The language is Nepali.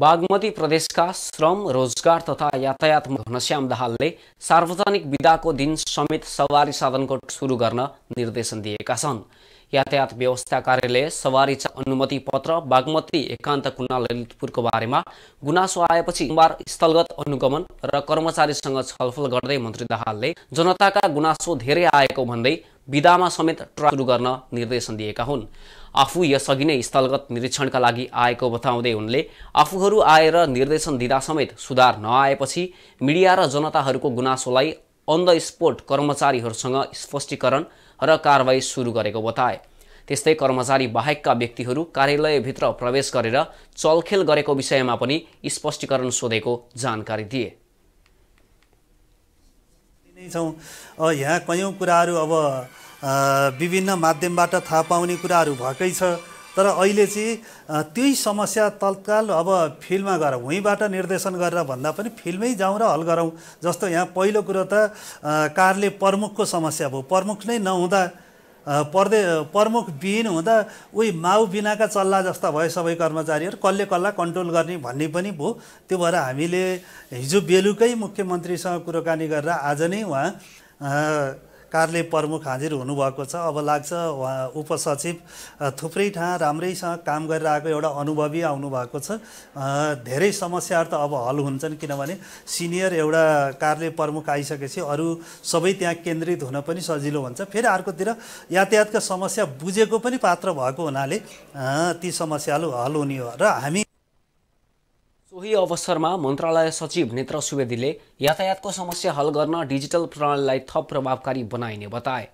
बागमती प्रदेशका श्रम रोजगार तथा यातायात घनश्याम दाहालले सार्वजनिक विदाको दिन समेत सवारी साधनको सुरु गर्न निर्देशन दिएका छन् यातायात व्यवस्था कार्यालय सवारी अनुमति पत्र बागमती एकान्त कुना ललितपुरको बारेमा गुनासो आएपछि सोमबार स्थलगत अनुगमन र कर्मचारीसँग छलफल गर्दै मन्त्री दाहालले जनताका गुनासो धेरै आएको भन्दै विधामा समेत ट्रायल सुरु गर्न निर्देशन दिएका हुन् आफू यसअघि नै स्थलगत निरीक्षणका लागि आएको बताउँदै उनले आफूहरू आएर निर्देशन दिँदा समेत सुधार नआएपछि मिडिया र जनताहरूको गुनासोलाई अन द स्पोट कर्मचारीहरूसँग स्पष्टीकरण र कारवाही सुरु गरेको बताए त्यस्तै कर्मचारी बाहेकका व्यक्तिहरू कार्यालयभित्र प्रवेश गरेर चलखेल गरेको विषयमा पनि स्पष्टीकरण सोधेको जानकारी दिए छौँ यहाँ कयौँ कुराहरू अब विभिन्न माध्यमबाट थाहा पाउने कुराहरू भएकै छ तर अहिले चाहिँ त्यही समस्या तत्काल अब फिल्डमा गएर भुइँबाट निर्देशन गरेर भन्दा पनि फिल्डमै जाउँ र हल गरौँ जस्तो यहाँ पहिलो कुरो त कारले प्रमुखको समस्या भयो प्रमुख नै नहुँदा पर्दे प्रमुख विहीन हुँदा उही माउ बिनाका चल्ला जस्ता भयो सबै कर्मचारीहरू कसले कसलाई कन्ट्रोल गर्ने भन्ने पनि भयो त्यो भएर हामीले हिजो बेलुकै मुख्यमन्त्रीसँग कुराकानी गरेर आज नै उहाँ कार्य प्रमुख हाजिर हुनुभएको छ अब लाग्छ उहाँ उपसचिव थुप्रै ठाउँ राम्रैसँग काम गरिरहेको एउटा अनुभवी आउनुभएको छ धेरै समस्याहरू त अब हल हुन्छन् किनभने सिनियर एउटा कार्य प्रमुख आइसकेपछि अरू सबै त्यहाँ केन्द्रित हुन पनि सजिलो हुन्छ फेरि अर्कोतिर यातायातका समस्या बुझेको पनि पात्र भएको हुनाले ती समस्याहरू हल हुने हो र हामी सोही अवसरमा मन्त्रालय सचिव नेत्र सुवेदीले यातायातको समस्या हल गर्न डिजिटल प्रणालीलाई थप प्रभावकारी बनाइने बताए